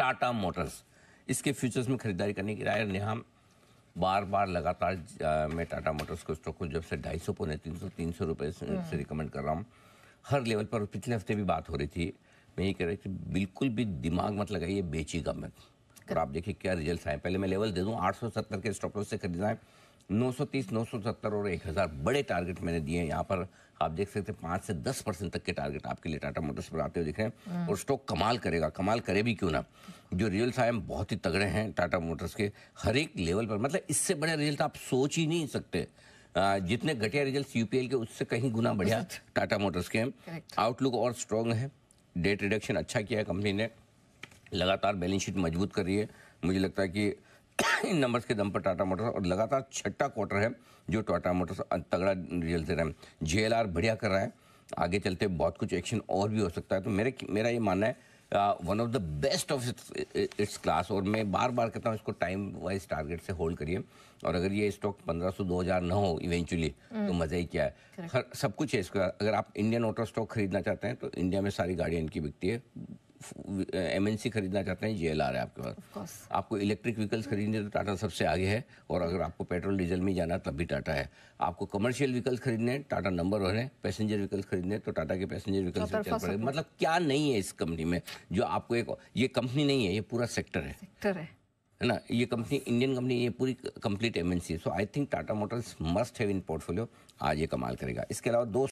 Tata Motors इसके futures में खरीदारी करने की राय नेहा बार बार लगातार मैं टाटा मोटर्स को स्टॉक को जब से ढाई सौ पौने तीन सौ तीन सौ रुपये से रिकमेंड हम्म। कर रहा हूँ हर लेवल पर पिछले हफ्ते भी बात हो रही थी मैं ये कह रहा कि बिल्कुल भी दिमाग मत लगाइए बेचेगा मत और आप देखिए क्या रिजल्ट आए पहले मैं लेवल दे दूँ आठ सौ सत्तर के स्टॉक से खरीदना है 930, 970 और 1000 बड़े टारगेट मैंने दिए हैं यहाँ पर आप देख सकते हैं पाँच से दस परसेंट तक के टारगेट आपके लिए टाटा मोटर्स पर आते हुए दिख रहे हैं हम्म। और स्टॉक कमाल करेगा कमाल करे भी क्यों ना जो रियल्स आए हैं बहुत ही तगड़े हैं टाटा मोटर्स के हर एक लेवल पर मतलब इससे बड़े रिजल्ट तो आप सोच ही नहीं सकते जितने घटिया रिजल्ट यूपीएल के उससे कहीं गुना बढ़िया टाटा मोटर्स के आउटलुक और स्ट्रॉन्ग है डेट रिडक्शन अच्छा किया है कंपनी ने लगातार बैलेंस शीट मजबूत कर रही है मुझे लगता है कि इन नंबर्स के दम पर टाटा मोटर्स और लगातार छठा क्वार्टर है जो टाटा मोटर्स तगड़ा रिजल्ट दे रहे हैं जे बढ़िया कर रहा है आगे चलते बहुत कुछ एक्शन और भी हो सकता है तो मेरे मेरा ये मानना है one of the best of its class और मैं बार बार कहता हूँ इसको टाइम वाइज टारगेट से होल्ड करिए और अगर ये स्टॉक पंद्रह सौ दो हज़ार न हो इवेंचुअली हम्म। तो मज़ा ही क्या है हर सब कुछ है इसका अगर आप इंडियन ऑटो स्टॉक खरीदना चाहते हैं तो इंडिया में सारी गाड़ियाँ इनकी बिकती है एम एन सी खरीदना चाहते हैं जी एल आर है आपके पास आपको इलेक्ट्रिक व्हीकल्स खरीदने तो टाटा सबसे आगे है और अगर आपको पेट्रोल डीजल में जाना तब भी टाटा है आपको कमर्शियल व्हीकल्स खरीदने टाटा नंबर वन है पैसेंजर व्हीकल्स खरीदने तो टाटा के पैसेंजर व्हीकल्स मतलब क्या नहीं है इस कंपनी में जो आपको एक ये कंपनी नहीं है ये पूरा सेक्टर है सेक्टर है है ना ये कंपनी इंडियन कंपनी ये पूरी complete MNC so I think Tata Motors must have in portfolio आज ये कमाल करेगा इसके अलावा दो